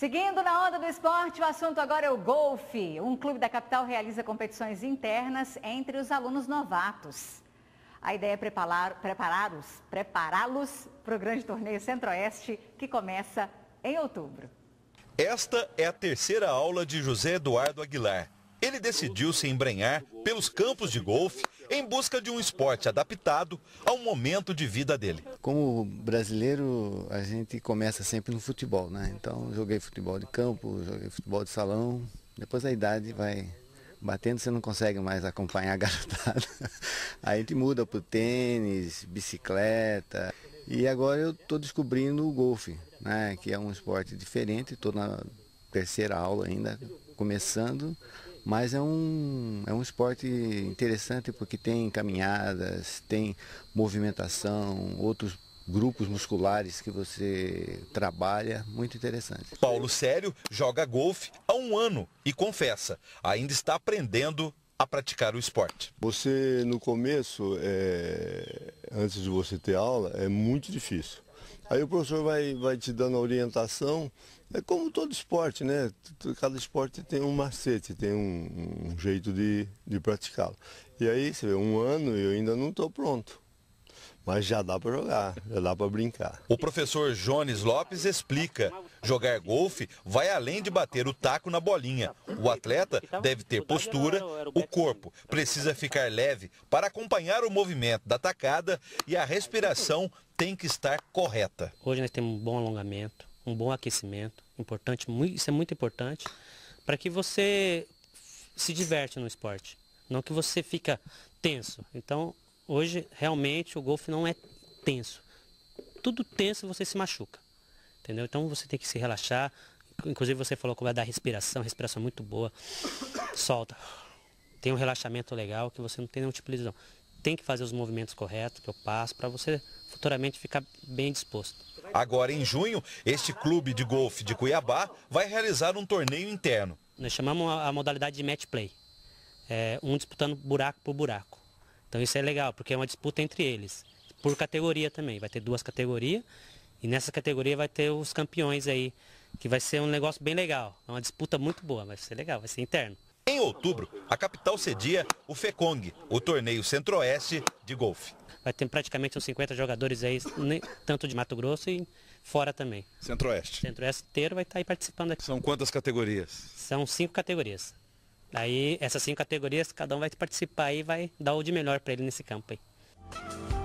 Seguindo na onda do esporte, o assunto agora é o golfe. Um clube da capital realiza competições internas entre os alunos novatos. A ideia é prepará-los prepará para o grande torneio Centro-Oeste, que começa em outubro. Esta é a terceira aula de José Eduardo Aguilar. Ele decidiu se embrenhar pelos campos de golfe em busca de um esporte adaptado ao momento de vida dele. Como brasileiro, a gente começa sempre no futebol, né? Então, joguei futebol de campo, joguei futebol de salão. Depois a idade vai batendo, você não consegue mais acompanhar a garotada. Aí a gente muda pro tênis, bicicleta. E agora eu estou descobrindo o golfe, né? Que é um esporte diferente, estou na terceira aula ainda, começando. Mas é um, é um esporte interessante porque tem caminhadas, tem movimentação, outros grupos musculares que você trabalha, muito interessante. Paulo Sério joga golfe há um ano e confessa, ainda está aprendendo a praticar o esporte. Você, no começo, é... antes de você ter aula, é muito difícil. Aí o professor vai, vai te dando a orientação. É como todo esporte, né? Cada esporte tem um macete, tem um, um jeito de, de praticá-lo. E aí, você vê, um ano eu ainda não estou pronto. Mas já dá para jogar, já dá para brincar. O professor Jones Lopes explica Jogar golfe vai além de bater o taco na bolinha. O atleta deve ter postura, o corpo precisa ficar leve para acompanhar o movimento da tacada e a respiração tem que estar correta. Hoje nós temos um bom alongamento, um bom aquecimento, importante, isso é muito importante, para que você se diverte no esporte, não que você fica tenso. Então, hoje realmente o golfe não é tenso. Tudo tenso você se machuca entendeu? Então você tem que se relaxar. Inclusive você falou como é dar respiração, respiração é muito boa. Solta. Tem um relaxamento legal que você não tem nenhum tipo de lesão. Tem que fazer os movimentos corretos que eu passo para você futuramente ficar bem disposto. Agora em junho, este clube de golfe de Cuiabá vai realizar um torneio interno. Nós chamamos a modalidade de match play. É, um disputando buraco por buraco. Então isso é legal, porque é uma disputa entre eles. Por categoria também. Vai ter duas categorias e nessa categoria vai ter os campeões aí, que vai ser um negócio bem legal. É uma disputa muito boa, vai ser legal, vai ser interno. Em outubro, a capital cedia o FECONG, o torneio centro-oeste de golfe. Vai ter praticamente uns 50 jogadores aí, tanto de Mato Grosso e fora também. Centro-oeste. Centro-oeste inteiro vai estar tá aí participando aqui. São quantas categorias? São cinco categorias. Aí, essas cinco categorias, cada um vai participar e vai dar o de melhor para ele nesse campo aí.